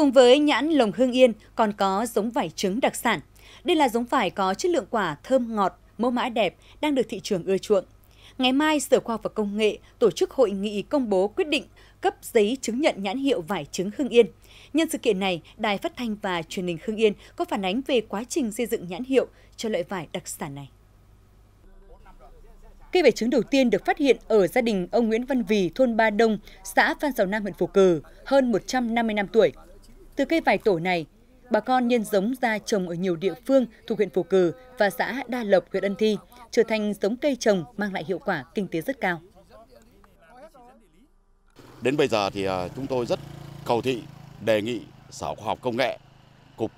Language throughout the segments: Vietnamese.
Cùng với nhãn lồng Hương Yên còn có giống vải trứng đặc sản. Đây là giống vải có chất lượng quả thơm ngọt, mẫu mã đẹp đang được thị trường ưa chuộng. Ngày mai, Sở Khoa học và Công nghệ tổ chức hội nghị công bố quyết định cấp giấy chứng nhận nhãn hiệu vải trứng Hưng Yên. Nhân sự kiện này, Đài Phát thanh và Truyền hình Hưng Yên có phản ánh về quá trình xây dựng nhãn hiệu cho loại vải đặc sản này. Cây vải trứng đầu tiên được phát hiện ở gia đình ông Nguyễn Văn Vì, thôn Ba Đông, xã Phan Giàu Nam, huyện phù Cử, hơn 150 năm tuổi. Từ cây vải tổ này, bà con nhân giống ra trồng ở nhiều địa phương thuộc huyện Phù Cử và xã Đa Lộc, huyện Ân Thi, trở thành giống cây trồng mang lại hiệu quả kinh tế rất cao. Đến bây giờ thì à, chúng tôi rất cầu thị, đề nghị Sở Khoa học Công nghệ, Cục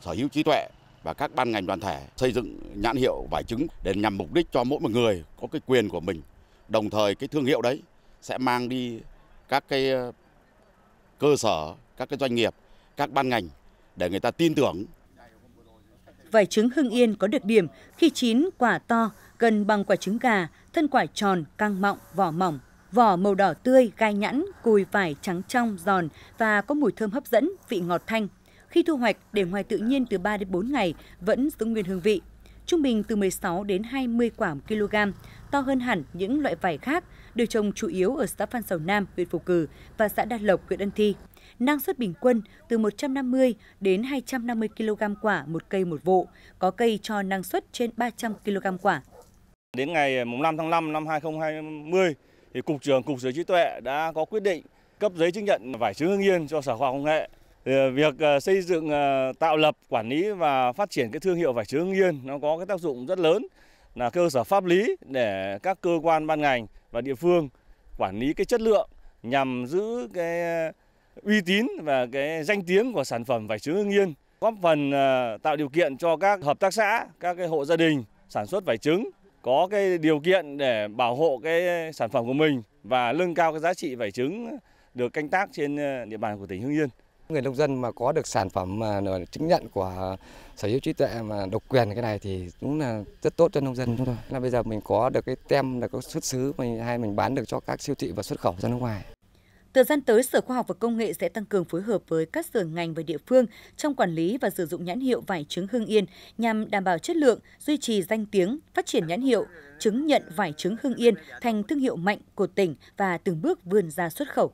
Sở hữu trí tuệ và các ban ngành đoàn thể xây dựng nhãn hiệu vải trứng để nhằm mục đích cho mỗi một người có cái quyền của mình. Đồng thời cái thương hiệu đấy sẽ mang đi các cái à, cơ sở, các cái doanh nghiệp các ban ngành để người ta tin tưởng. Vải trứng Hưng Yên có được điểm khi chín quả to gần bằng quả trứng gà, thân quả tròn, căng mọng, vỏ mỏng, vỏ màu đỏ tươi, gai nhẵn, cùi vải trắng trong, giòn và có mùi thơm hấp dẫn, vị ngọt thanh. Khi thu hoạch, để ngoài tự nhiên từ 3 đến 4 ngày vẫn giữ nguyên hương vị trung bình từ 16 đến 20 quả một kg, to hơn hẳn những loại vải khác được trồng chủ yếu ở xã Phan Sầu Nam, huyện Phù Cử và xã Đa Lộc, huyện Ân Thi. Năng suất bình quân từ 150 đến 250 kg quả một cây một vụ, có cây cho năng suất trên 300 kg quả. Đến ngày 5 tháng 5 năm 2020, thì Cục trưởng Cục Sở Trí Tuệ đã có quyết định cấp giấy chứng nhận vải chứng Hương Yên cho Sở Khoa học Công nghệ Ờ, việc ờ, xây dựng ờ, tạo lập quản lý và phát triển cái thương hiệu vải sứ Hưng Yên nó có cái tác dụng rất lớn là cơ sở pháp lý để các cơ quan ban ngành và địa phương quản lý cái chất lượng nhằm giữ cái uy tín và cái danh tiếng của sản phẩm vải sứ Hưng Yên góp phần tạo điều kiện cho các hợp tác xã, các cái hộ gia đình sản xuất vải trứng có cái điều kiện để bảo hộ cái sản phẩm của mình và nâng cao cái giá trị vải trứng được canh tác trên địa bàn của tỉnh Hưng Yên. Người nông dân mà có được sản phẩm mà chứng nhận của sở hữu trí tuệ mà độc quyền cái này thì cũng là rất tốt cho nông dân chúng tôi. Là bây giờ mình có được cái tem là có xuất xứ mình hay mình bán được cho các siêu thị và xuất khẩu ra nước ngoài. Thời gian tới, Sở Khoa học và Công nghệ sẽ tăng cường phối hợp với các sở ngành và địa phương trong quản lý và sử dụng nhãn hiệu vải trứng Hưng Yên nhằm đảm bảo chất lượng, duy trì danh tiếng, phát triển nhãn hiệu, chứng nhận vải trứng Hưng Yên thành thương hiệu mạnh của tỉnh và từng bước vươn ra xuất khẩu.